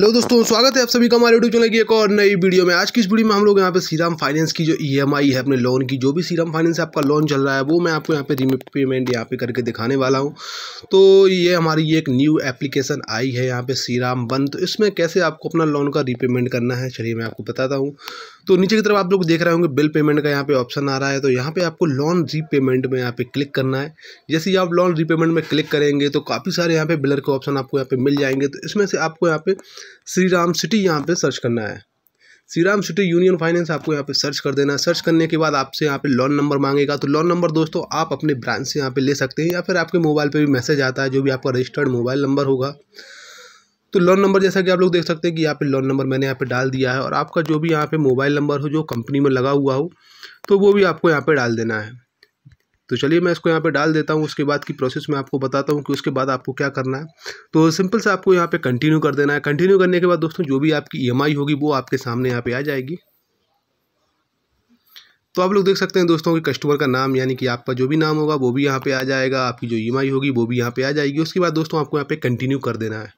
hello दोस्तों स्वागत है आप सभी का हमारे यूट्यूब चैनल की एक और नई वीडियो में आज की इस वीडियो में हम लोग यहाँ पे सीराम फाइनेंस की जो ईएमआई e है अपने लोन की जो भी सीराम फाइनेंस आपका लोन चल रहा है वो मैं आपको यहाँ पे पेमेंट यहाँ पे करके दिखाने वाला हूँ तो ये हमारी एक न्यू एप्लीकेशन आई है यहाँ पे सीराम बन तो इसमें कैसे आपको अपना लोन का रीपेमेंट करना है चलिए मैं आपको बताता हूँ तो नीचे की तरफ आप लोग देख रहे होंगे बिल पेमेंट का यहाँ पे ऑप्शन आ रहा है तो यहाँ पे आपको लोन रीपेमेंट में यहाँ पे क्लिक करना है जैसे ही आप लोन रीपेमेंट में क्लिक करेंगे तो काफ़ी सारे यहाँ पे बिलर के ऑप्शन आपको यहाँ पे मिल जाएंगे तो इसमें से आपको यहाँ पे श्री राम सिटी यहाँ पे सर्च करना है Shriram city union finance आपको यहाँ पे सर्च कर देना है सर्च करने के बाद आपसे यहाँ पे लोन नंबर मांगेगा तो लोन नंबर दोस्तों आप अपने ब्रांच से यहाँ पे ले सकते हैं या फिर आपके मोबाइल पे भी मैसेज आता है जो भी आपका रजिस्टर्ड मोबाइल नंबर होगा तो लोन नंबर जैसा कि आप लोग देख सकते हैं कि यहाँ पे लोन नंबर मैंने यहाँ पे डाल दिया है और आपका जो भी यहाँ पे मोबाइल नंबर हो जो कंपनी में लगा हुआ हो तो वो भी आपको यहाँ पे डाल देना है तो चलिए मैं इसको यहाँ पे डाल देता हूँ उसके बाद की प्रोसेस मैं आपको बताता हूँ कि उसके बाद आपको क्या करना है तो सिंपल से आपको यहाँ पर कंटिन्यू कर देना है कंटिन्यू करने के बाद दोस्तों जो भी आपकी ई होगी वो आपके सामने यहाँ पर आ जाएगी तो आप लोग देख सकते हैं दोस्तों कि कस्टमर का नाम यानी कि आपका जो भी नाम होगा वो भी यहाँ पे आ जाएगा आपकी जो ई होगी वो भी यहाँ पे आ जाएगी उसके बाद दोस्तों आपको यहाँ पे कंटिन्यू कर देना है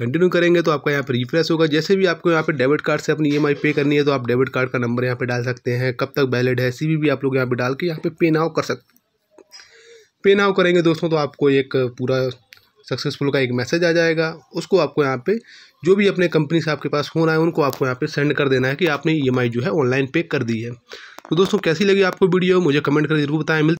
कंटिन्यू करेंगे तो आपका यहाँ पर रिफ्रेश होगा जैसे भी आपको यहाँ पे डेबिट कार्ड से अपनी ई e पे करनी है तो आप डेबिट कार्ड का नंबर यहाँ पे डाल सकते हैं कब तक वैलिड है सी भी आप लोग यहाँ पर डाल के यहाँ पे पे नाव कर सकते पे नाव करेंगे दोस्तों तो आपको एक पूरा सक्सेसफुल का एक मैसेज आ जाएगा उसको आपको यहाँ पे जो भी अपने कंपनी से आपके पास फोन आए उनको आपको यहाँ पे सेंड कर देना है कि आपने ई e जो है ऑनलाइन पे कर दी है तो दोस्तों कैसी लगी आपको वीडियो मुझे कमेंट कर जरूर बताएं मिल